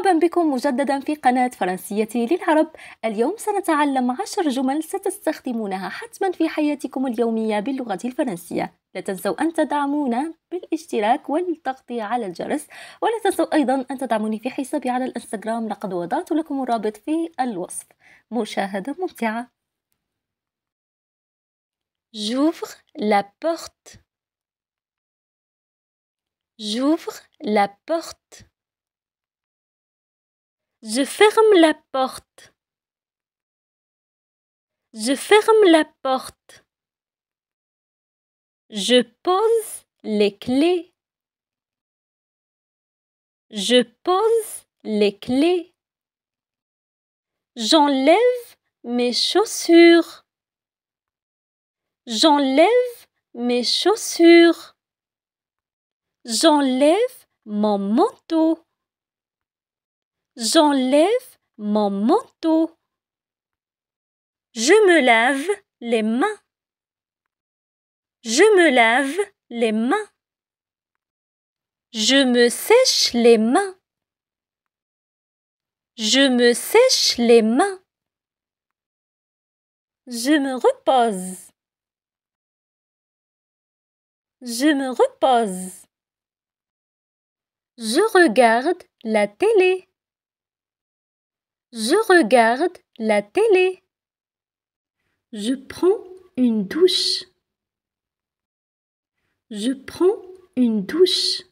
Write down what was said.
مرحبا بكم مجددا في قناة فرنسية للعرب اليوم سنتعلم عشر جمل ستستخدمونها حتما في حياتكم اليومية باللغة الفرنسية لا تنسوا أن تدعمونا بالاشتراك والتغطية على الجرس ولا تنسوا أيضا أن تدعموني في حسابي على الانستغرام لقد وضعت لكم الرابط في الوصف مشاهدة ممتعة J'ouvre la porte. J'ouvre la porte. Je ferme la porte. Je ferme la porte. Je pose les clés. Je pose les clés. J'enlève mes chaussures. J'enlève mes chaussures. J'enlève mon manteau. J'enlève mon manteau. Je me lave les mains. Je me lave les mains. Je me sèche les mains. Je me sèche les mains. Je me repose. Je me repose. Je regarde la télé. Je regarde la télé. Je prends une douche. Je prends une douche.